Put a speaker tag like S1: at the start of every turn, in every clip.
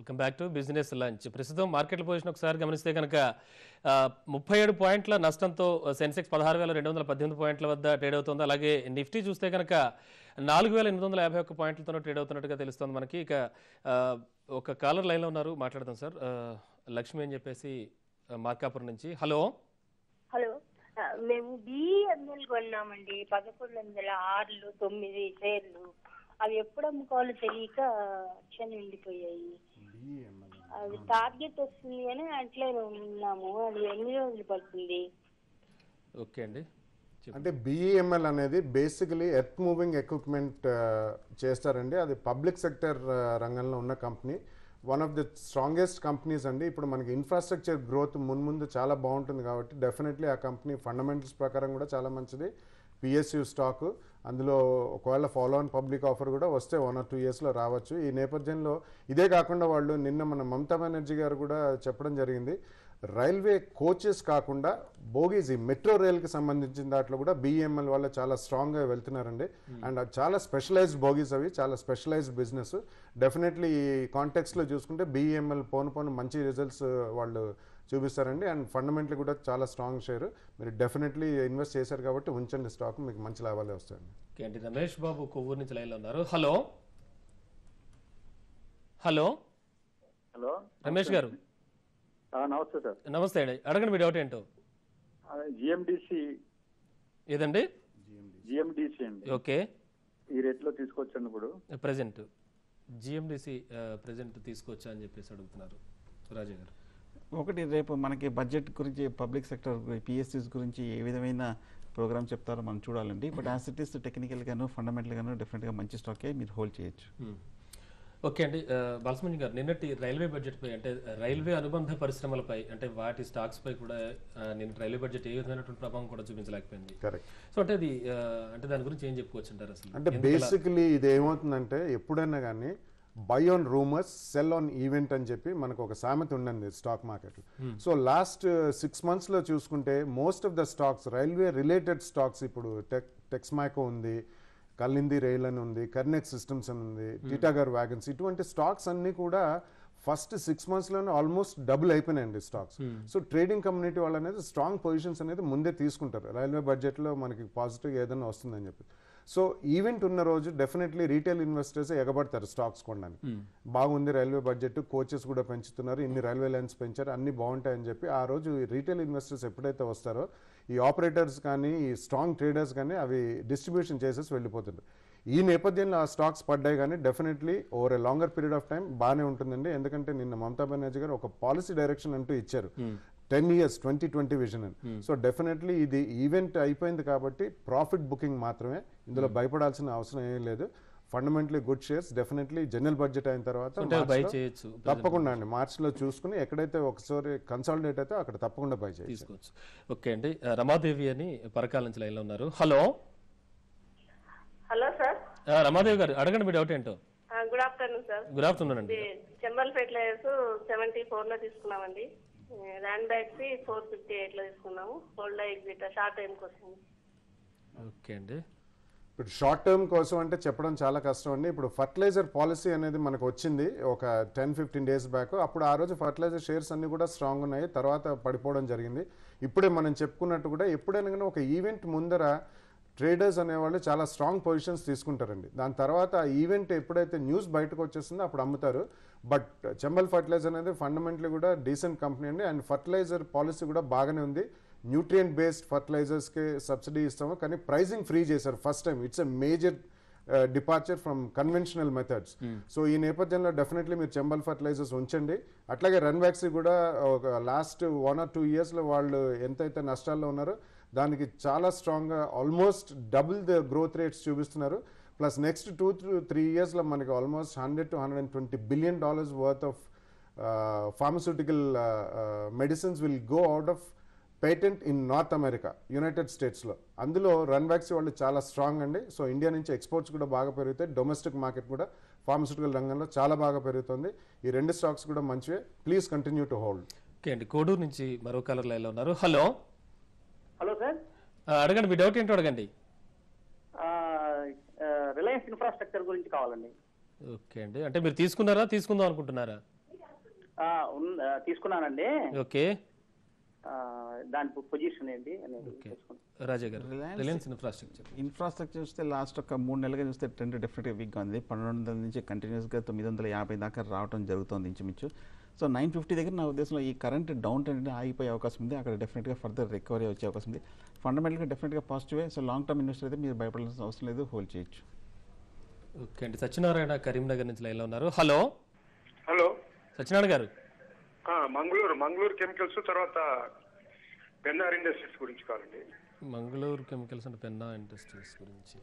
S1: Welcome back to business lunch ప్రస్తుతం మార్కెట్ల position ఒకసారి గమనిస్తే కనుక ముప్పై ఏడు పాయింట్ల నష్టంతో సెన్సెక్స్ పదహారు వేల రెండు వందల పద్దెనిమిది పాయింట్ల వద్ద ట్రేడ్ అవుతుంది అలాగే నిఫ్టీ చూస్తే కనుక నాలుగు వేల ఎనిమిది వందల యాభై ఒక్క పాయింట్లతోనూ ట్రేడ్ అవుతున్నట్టుగా తెలుస్తుంది మనకి ఇక ఒక కాలర్ లైన్లో ఉన్నారు మాట్లాడదాం సార్ లక్ష్మి అని చెప్పేసి మార్కాపురం నుంచి హలో
S2: హలో మేము బిఎంఎల్ కొన్నామండి
S1: పదకొండు వందల ఆరులు తొమ్మిది షేర్లు అవి ఎప్పుడు అమ్ముకోవాలో తెలియక అక్షని ఉండిపోయాయి అది టార్గెట్ వస్తుంది అని అట్లే
S3: ఉన్నాము అది రోజులు పడుతుంది ఓకే అండి అంటే బిఈఎంఎల్ e అనేది బేసికలీ ఎర్త్ మూవింగ్ ఎక్విప్మెంట్ చేస్తారండి అది పబ్లిక్ సెక్టర్ uh, రంగంలో ఉన్న company one of the strongest companies అండి ఇప్పుడు మనకి ఇన్ఫ్రాస్ట్రక్చర్ గ్రోత్ మున్ముందు చాలా బాగుంటుంది కాబట్టి డెఫినెట్లీ ఆ కంపెనీ ఫండమెంటల్స్ ప్రకారం కూడా చాలా మంచిది పిఎస్యూ స్టాకు అందులో ఒకవేళ ఫాలో ఆన్ పబ్లిక్ ఆఫర్ కూడా వస్తే వన్ ఆర్ టూ ఇయర్స్లో రావచ్చు ఈ నేపథ్యంలో ఇదే కాకుండా వాళ్ళు నిన్న మన మమతా బెనర్జీ గారు కూడా చెప్పడం జరిగింది రైల్వే కోచెస్ కాకుండా బోగీస్ ఈ మెట్రో రైల్కి సంబంధించిన దాంట్లో కూడా బిఎంఎల్ e వాళ్ళు చాలా స్ట్రాంగ్గా వెళ్తున్నారండి hmm. అండ్ చాలా స్పెషలైజ్డ్ బోగీస్ అవి చాలా స్పెషలైజ్డ్ బిజినెస్ డెఫినెట్లీ ఈ కాంటెక్స్లో చూసుకుంటే బిఈఎంఎల్ e పోను పోను మంచి రిజల్ట్స్ వాళ్ళు చూపిస్తారండి అండ్ ఫండమెంటల్ కూడా చాలా స్ట్రాంగ్ షేర్ మీరు డెఫినెట్లీ ఇన్వెస్ట్ చేశారు కాబట్టి ఉంచండి స్టాక్ మీకు మంచి లాభాలే వస్తాయండి
S1: ఏంటి రమేష్ బాబు కొవ్వూరు నుంచి లైన్లో ఉన్నారు హలో హలో హలో రమేష్ గారు నమస్తే సార్ నమస్తే అండి అడగండి మీ డౌట్ ఏంటో జిఎండిసి ఏదండి
S2: జిఎండిసి అండి ఓకే ఈ రేట్లో తీసుకొచ్చాను ఇప్పుడు
S1: ప్రజెంట్ జిఎండిసి ప్రజెంట్ తీసుకొచ్చా అని చెప్పేసి అడుగుతున్నారు రాజే గారు ఒకటి రేపు
S2: మనకి బడ్జెట్ గురించి పబ్లిక్ సెక్టర్ పిఎస్సీస్ గురించి ఏ విధమైన ప్రోగ్రామ్ చెప్తారో మనం చూడాలండి బట్ యాజ్ ఇట్ ఈస్ గాను డిఫరెంట్ గా మంచి స్టాకే మీరు హోల్డ్ చేయొచ్చు
S1: ఓకే hmm. అండి బాలసుమణి గారు నిన్నటి రైల్వే బడ్జెట్ పై అంటే రైల్వే అనుబంధ పరిశ్రమలపై అంటే వాటి స్టాక్స్ పై కూడా నిన్న రైల్వే బడ్జెట్ ఏ విధమైనటువంటి ప్రభావం కూడా చూపించలేకపోయింది సో అంటే అది అంటే దాని గురించి ఏం చెప్పుకోవచ్చు అంటారు అసలు అంటే బేసికలీ
S3: ఇది ఏమవుతుందంటే ఎప్పుడైనా కానీ buy on rumours sell on event అని చెప్పి మనకు ఒక సామెత ఉండండి స్టాక్ మార్కెట్లో సో లాస్ట్ సిక్స్ మంత్స్లో చూసుకుంటే most of the stocks railway related stocks ఇప్పుడు టెక్ టెక్స్మాకో ఉంది కల్లింది రైల్ అని ఉంది కర్నెక్ సిస్టమ్స్ అని ఉంది టీటాగర్ hmm. వ్యాగన్స్ ఇటువంటి స్టాక్స్ అన్నీ కూడా ఫస్ట్ సిక్స్ మంత్స్లోనే ఆల్మోస్ట్ డబుల్ అయిపోయినాయండి స్టాక్స్ సో ట్రేడింగ్ కమ్యూనిటీ వాళ్ళు అనేది స్ట్రాంగ్ పొజిషన్స్ అనేది ముందే తీసుకుంటారు రైల్వే బడ్జెట్లో మనకి పాజిటివ్ ఏదైనా వస్తుందని చెప్పి సో ఈవెంట్ ఉన్న రోజు డెఫినెట్లీ రీటైల్ ఇన్వెస్టర్స్ ఎగబడతారు స్టాక్స్ కొనడానికి hmm. బాగుంది రైల్వే బడ్జెట్ కోచెస్ కూడా పెంచుతున్నారు ఇన్ని రైల్వే లైన్స్ పెంచారు అన్ని బాగుంటాయని చెప్పి ఆ రోజు రీటైల్ ఇన్వెస్టర్స్ ఎప్పుడైతే వస్తారో ఈ ఆపరేటర్స్ కానీ ఈ స్ట్రాంగ్ ట్రేడర్స్ కానీ అవి డిస్ట్రిబ్యూషన్ చేసేసి వెళ్ళిపోతుంటారు ఈ నేపథ్యంలో ఆ స్టాక్స్ పడ్డాయి కానీ definitely over a longer period of time బాగానే ఉంటుందండి ఎందుకంటే నిన్న మమతా బెనర్జీ గారు ఒక పాలసీ డైరెక్షన్ అంటూ ఇచ్చారు hmm. Ten years twenty twenty vision అని సో hmm. డెఫినెట్లీ ఇది ఈవెంట్ అయిపోయింది కాబట్టి ప్రాఫిట్ బుకింగ్ మాత్రమే ఇందులో hmm. భయపడాల్సిన అవసరం ఏం లేదు fundamentally good shares definitely general budget అయిన తర్వాత బై చేయొచ్చు తప్పకుండా అండి మార్చిలో చూసుకుని ఎక్కడైతే ఒకసారి కన్సాలిడేట్ అయితే అక్కడ తప్పకుండా బై చేసుకోవచ్చు
S1: ఓకే అండి రమాదేవి అని పరకాల నుంచి లైన్లో ఉన్నారు hello hello sir Ramadevi garu అడగండి మీ డౌట్ ఏంటో
S2: good afternoon sir good afternoon అండి చెంబల్ ఫెర్టిలైజర్స్ సెవెంటీ ఫోర్ లో తీసుకున్నామండి ఫోర్ ఫిఫ్టీ షార్ట్
S3: ఓకే అండి ఇప్పుడు షార్ట్ టర్మ్ కోసం అంటే చెప్పడం చాలా కష్టం అండి ఇప్పుడు ఫర్టిలైజర్ పాలసీ అనేది మనకు వచ్చింది ఒక టెన్ ఫిఫ్టీన్ డేస్ బ్యాక్ అప్పుడు ఆ రోజు ఫర్టిలైజర్ షేర్స్ అన్నీ కూడా స్ట్రాంగ్ ఉన్నాయి తర్వాత పడిపోవడం జరిగింది ఇప్పుడే మనం చెప్పుకున్నట్టు కూడా ఎప్పుడైనా ఒక ఈవెంట్ ముందర ట్రేడర్స్ అనేవాళ్ళు చాలా స్ట్రాంగ్ పొజిషన్స్ తీసుకుంటారండి దాని తర్వాత ఆ ఈవెంట్ ఎప్పుడైతే న్యూస్ బయటకు వచ్చేస్తుందో అప్పుడు అమ్ముతారు బట్ చెంబల్ ఫర్టిలైజర్ అనేది ఫండమెంటలీ కూడా డీసెంట్ కంపెనీ అండి అండ్ ఫర్టిలైజర్ పాలసీ కూడా బాగానే ఉంది న్యూట్రియంట్ బేస్డ్ ఫర్టిలైజర్స్కి సబ్సిడీ ఇస్తాము కానీ ప్రైజింగ్ ఫ్రీ చేశారు first time it's a major departure from conventional methods so ఈ నేపథ్యంలో డెఫినెట్లీ మీరు చెంబల్ ఫర్టిలైజర్స్ ఉంచండి అట్లాగే రన్ వ్యాక్సీ కూడా ఒక లాస్ట్ వన్ ఆర్ టూ ఇయర్స్లో వాళ్ళు ఎంతైతే నష్టాల్లో ఉన్నారో దానికి చాలా స్ట్రాంగ్గా almost double the growth rates చూపిస్తున్నారు ప్లస్ నెక్స్ట్ టూ త్రీ ఇయర్స్లో మనకి almost hundred to hundred and twenty billion dollars worth of pharmaceutical medicines will go out of patent in North America United స్టేట్స్లో అందులో రన్ రన్వాక్సీ వాళ్ళు చాలా strong అండి so India నుంచి exports కూడా బాగా పెరుగుతాయి డొమెస్టిక్ మార్కెట్ కూడా ఫార్మస్యూటికల్ రంగంలో చాలా బాగా పెరుగుతుంది ఈ రెండు స్టాక్స్ కూడా మంచివే please continue to hold
S1: okay అండి కోడూరు నుంచి మరో కలర్ లైన్లో ఉన్నారు హలో అడగండి మీ డౌట్ ఏంటో అడగండి
S2: రిలయన్స్ ఇన్ఫ్రాస్ట్రక్చర్ గురించి కావాలండి
S1: ఓకే అండి అంటే మీరు తీసుకున్నారా తీసుకుందాం అనుకుంటున్నారా తీసుకున్నానండి ఓకే
S2: దాని పొజిషన్ ఏంటి
S1: ఇన్ఫ్రాస్ట్రక్చర్
S2: ఇన్ఫ్రాస్ట్రక్చర్ చూస్తే లాస్ట్ ఒక మూడు నెలలుగా చూస్తే ట్రెండ్ డెఫినెట్గా వీక్గా ఉంది పన్నెండు వందల నుంచి కంటిన్యూస్గా తొమ్మిది వందల యాభై దాకా రావడం జరుగుతుంది ఇంచుమించు సో నైన్ ఫిఫ్టీ దగ్గర నా ఉద్దేశంలో ఈ కరెంట్ డౌన్ ట్రెండ్ ఆగిపోయే అవకాశం ఉంది అక్కడ డెఫినెట్గా ఫర్దర్ రికవరీ వచ్చే అవకాశం ఉంది ఫండమెంటల్గా డెఫినెట్గా పాజిటివే సో లాంగ్ టర్మ్ ఇన్వెస్టర్
S1: అయితే మీరు భయపడాల్సిన అవసరం లేదు హోల్డ్ చేయొచ్చు ఓకే అండి సత్యనారాయణ కరీంనగర్ నుంచి లైన్లో ఉన్నారు హలో హలో సత్యనారాయణ గారు
S3: మంగళూరు మంగళూరు కెమికల్స్ తర్వాత పెన్నార్ ఇండస్ట్రీస్ గురించి కావాలండి
S1: మంగళూరు కెమికల్స్ అంటే పెన్నా
S2: ఇండస్ట్రీస్ గురించి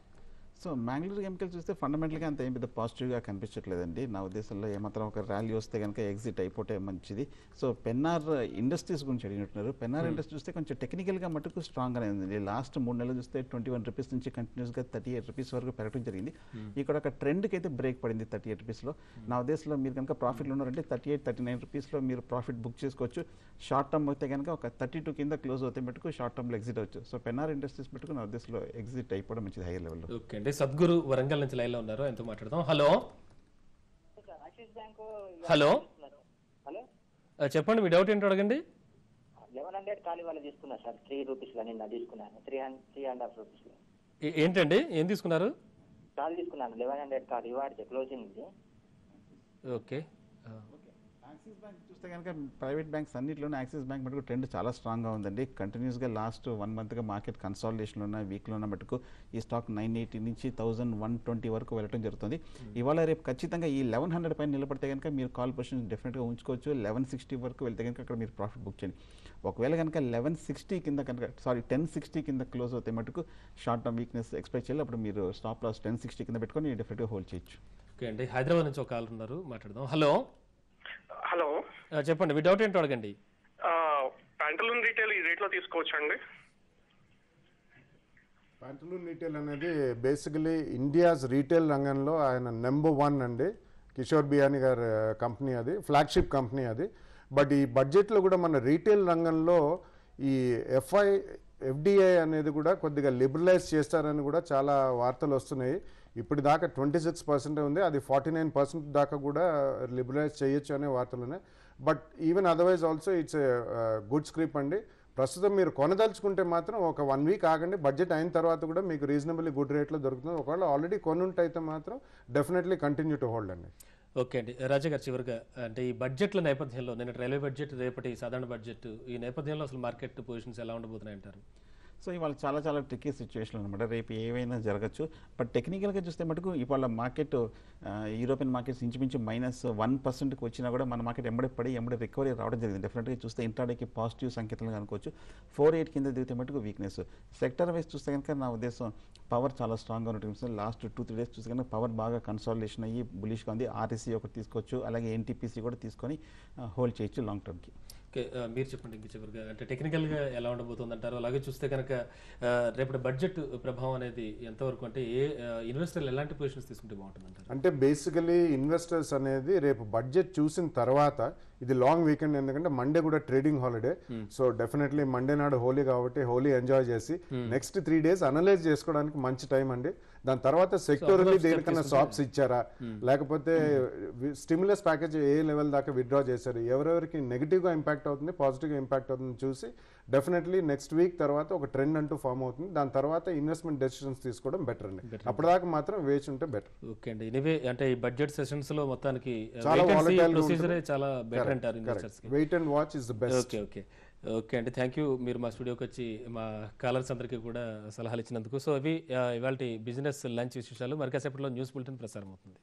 S2: సో మ్యాంగ్లూర్ కెమికల్స్ చూస్తే ఫండమెంటల్గా అంత ఏం పెద్ద పాజిటివ్గా కనిపించట్లేదండి నా ఉద్దేశంలో ఏమాత్రం ఒక ర్యాలీ వస్తే కనుక ఎగ్జిట్ అయిపోతే మంచిది సో పెన్నార్ ఇండస్ట్రీస్ గురించి అడిగినట్టున్నారు పెన్నార్ hmm. ఇండస్ట్రీ చూస్తే కొంచెం టెక్నికల్గా మటుకు స్ట్రాంగ్ అనేది లాస్ట్ మూడు నెలలు చూస్తే ట్వంటీ వన్ రూపీస్ నుంచి కంటిన్యూస్గా థర్టీ ఎయిట్ రూపీస్ వరకు పెరగడం జరిగింది hmm. ఇక్కడ ఒక ట్రెండ్కి అయితే బ్రేక్ పడింది థర్టీ ఎయిట్ రూపీస్లో hmm. నా ఉద్దేశంలో మీరు కనుక ప్రాఫిట్లు ఉన్నారంటే థర్టీ ఎయిట్ థర్టీ నైన్ రూపీస్లో మీరు ప్రాఫిట్ బుక్ చేసుకోవచ్చు షార్ట్ టర్మ్ అయితే కనుక ఒక థర్టీ టూ కింద క్లోజ్ అయితే మటుకు షార్ట్ టర్మ్లో ఎగ్జిట్ అవచ్చు సో పెన్నార్ ఇండస్ట్రీస్ మటుకు నా ఉద్దేశంలో ఎగ్జిట్
S1: అయిపోవడం మంచిది హై లెవెల్లో ఓకే అంటే సద్గురు వరంగల్ నుంచి లైన్ లో ఉన్నారు ఎంత మాట్లాడదాం హలో హలో చెప్పండి మీ డౌట్ ఏంటో అడగండి
S2: లెవెన్ హండ్రెడ్ ఖాళీ త్రీ రూపీస్ తీసుకున్నాను three three and half rupees
S1: ఏంటండి ఏం తీసుకున్నారు
S2: తీసుకున్నాను లెవెన్ హండ్రెడ్ వాడితే క్లోజింగ్ ఓకే యాక్సిస్ బ్యాంక్ చూస్తే కనుక ప్రైవేట్ బ్యాంక్స్ అన్నింటిలోనే యాక్సిస్ బ్యాంక్ మటుకు ట్రెండ్ చాలా స్ట్రాంగ్గా ఉందండి కంటిన్యూస్గా లాస్ట్ వన్ మంత్గా మార్కెట్ కన్సాలిడేషన్లో ఉన్న వీక్లో ఉన్న మటుకు ఈ స్టాక్ నైన్ ఎయిటీ నుంచి థౌసండ్ వన్ ట్వంటీ వరకు వెళ్ళడం జరుగుతుంది hmm. ఇవాళ రేపు ఖచ్చితంగా ఈ లెవెన్ హండ్రెడ్ పైన నిలబడితే కనుక మీరు కాల్ పొజిషన్ డెఫినెట్గా ఉంచుకోవచ్చు లెవెన్ సిక్స్టీ వరకు వెళ్తే కనుక అక్కడ మీరు ప్రాఫిట్ బుక్ చేయండి ఒకవేళ కనుక లెవెన్ సిక్స్టీ కింద కనుక సారీ టెన్ సిక్స్టీ కింద క్లోజ్ అవుతే మటుకు షార్ట్ టర్మ్ వీక్నెస్ ఎక్స్పెక్ట్ చేయాలి అప్పుడు మీరు స్టాప్ లాస్ టెన్ సిక్స్టీ కింద పెట్టుకొని డెఫినెట్గా హోల్డ్ చేయొచ్చు
S1: ఓకే అండి హైదరాబాద్ నుంచి ఒక కాల్ ఉన్నారు మాట్లాడదాం హలో హలో చెప్పండి విడౌట్ ఏంటో అడగండి
S3: ప్యాంటలూన్ రీటైల్ ఈ రేట్లో తీసుకోవచ్చండి ప్యాంటలూన్ రీటైల్ అనేది బేసికలీ ఇండియాస్ రీటైల్ రంగంలో ఆయన నెంబర్ వన్ అండి కిషోర్ బియానీ గారి కంపెనీ అది ఫ్లాగ్షిప్ కంపెనీ అది బట్ ఈ బడ్జెట్లో కూడా మన రీటైల్ రంగంలో ఈ ఎఫ్ఐ ఎఫ్డిఐ అనేది కూడా కొద్దిగా లిబరలైజ్ చేస్తారని కూడా చాలా వార్తలు వస్తున్నాయి ఇప్పటి దాకా ట్వంటీ సిక్స్ పర్సెంటే ఉంది అది ఫార్టీ నైన్ పర్సెంట్ దాకా కూడా లిబరలైజ్ చేయొచ్చు అనే వార్తలున్నాయి but even otherwise also it's good scrip అండి ప్రస్తుతం మీరు కొనదలుచుకుంటే మాత్రం ఒక వన్ వీక్ ఆగండి బడ్జెట్ అయిన తర్వాత కూడా మీకు రీజనబుల్లీ గుడ్ రేట్లో దొరుకుతుంది ఒకవేళ ఆల్రెడీ కొనుంటైతే మాత్రం డెఫినెట్లీ కంటిన్యూ టు హోల్డ్ అండి
S1: ఓకే అండి రాజా గారు చివరిగా అంటే ఈ బడ్జెట్ల నేపథ్యంలో నేను రైల్వే బడ్జెట్ రేపటి సాధారణ బడ్జెట్ ఈ నేపథ్యంలో అసలు మార్కెట్ పొజిషన్స్ ఎలా ఉండబోతున్నాయంటారు
S2: సో ఇవాళ చాలా చాలా ట్రిక్కీ సిచ్యువేషన్ అనమాట రేపు ఏవైనా జరగచ్చు బట్ టెక్నికల్గా చూస్తే మటుకు ఇవాళ మార్కెట్ యూరోపియన్ మార్కెట్స్ ఇంచుమించు మైనస్ వన్ పర్సెంట్కి వచ్చినా కూడా మన మార్కెట్ ఎంబడి పడి ఎంబడి రికవరీ రావడం జరిగింది డెఫినెట్గా చూస్తే ఇంట్రాడేకి పాజిటివ్ సంకేతాలు అనుకోవచ్చు ఫోర్ ఎయిట్ కింద దిగితే మటుకు వీక్నెస్ సెక్టర్ వైజ్ చూస్తే కనుక నా ఉద్దేశం పవర్ చాలా స్ట్రాంగ్గా ఉన్నట్టు లాస్ట్ టూ త్రీ డేస్ చూస్తే కనుక పవర్ బాగా కన్సాలిడేషన్ అయ్యి బులిష్గా ఉంది ఆర్ఎస్సీ ఒకటి తీసుకోవచ్చు అలాగే ఎన్టీపీసీ కూడా తీసుకొని హోల్డ్ చేయొచ్చు లాంగ్ టర్మ్కి
S1: మీరు చెప్పండి ఇంకా చివరిగా అంటే టెక్నికల్గా ఎలా ఉండబోతుంది అంటారు అలాగే చూస్తే కనుక రేపటి బడ్జెట్ ప్రభావం అనేది ఎంతవరకు అంటే ఏ ఇన్వెస్టర్లు ఎలాంటి పొజిషన్స్ తీసుకుంటే బాగుంటుంది
S3: అంటారు అంటే బేసికలీ ఇన్వెస్టర్స్ అనేది రేపు బడ్జెట్ చూసిన తర్వాత ఇది లాంగ్ వీకెండ్ ఎందుకంటే మండే కూడా trading holiday so definitely Monday నాడు హోలీ కాబట్టి హోలీ ఎంజాయ్ చేసి నెక్స్ట్ త్రీ డేస్ అనలైజ్ చేసుకోవడానికి మంచి టైం అండి దాని తర్వాత సెక్టోరల్లీ దేనికన్నా షాప్స్ ఇచ్చారా hmm. లేకపోతే స్టిమ్యులస్ hmm. ప్యాకేజ్ ఏ లెవెల్ దాకా విత్డ్రా చేశారు ఎవరెవరికి నెగిటివ్గా ఇంపాక్ట్ అవుతుంది పాజిటివ్గా ఇంపాక్ట్ అవుతుంది చూసి డెఫినెట్లీ నెక్స్ట్ వీక్ తర్వాత ఒక ట్రెండ్ అంటూ ఫామ్ అవుతుంది దాని తర్వాత ఇన్వెస్ట్మెంట్ డెసిషన్స్ తీసుకోవడం బెటర్ అండి అప్పటిదాకా మాత్రం వేచి ఉంటే బెటర్
S1: ఓకే అండి ఎనివే అంటే ఈ బడ్జెట్ సెషన్స్ లో మొత్తానికి
S3: చాలా చాలా బెటర్ అంటారు wait and watch is the best okay okay
S1: okay అండి థ్యాంక్ యూ మీరు మా స్టూడియోకి వచ్చి మా కాలర్స్ అందరికీ కూడా సలహాలు ఇచ్చినందుకు సో అవి ఇవాళ బిజినెస్ లంచ్ విశేషాలు మరికాసేపట్లో న్యూస్ బులెటిన్ ప్రసారం అవుతుంది